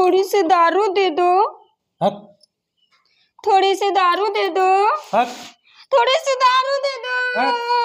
थोड़ी सी दारू दे दो हक थोड़ी सी दारू दे दो हक थोड़ी सी दारू दे दो